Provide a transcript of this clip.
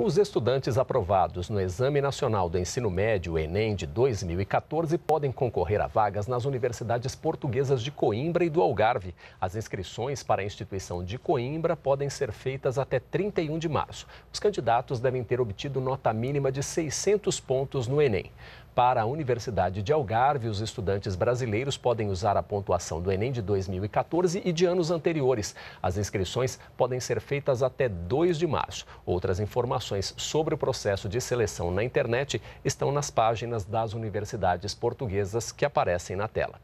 Os estudantes aprovados no Exame Nacional do Ensino Médio, Enem, de 2014, podem concorrer a vagas nas universidades portuguesas de Coimbra e do Algarve. As inscrições para a instituição de Coimbra podem ser feitas até 31 de março. Os candidatos devem ter obtido nota mínima de 600 pontos no Enem. Para a Universidade de Algarve, os estudantes brasileiros podem usar a pontuação do Enem de 2014 e de anos anteriores. As inscrições podem ser feitas até 2 de março. Outras informações informações sobre o processo de seleção na internet estão nas páginas das universidades portuguesas que aparecem na tela.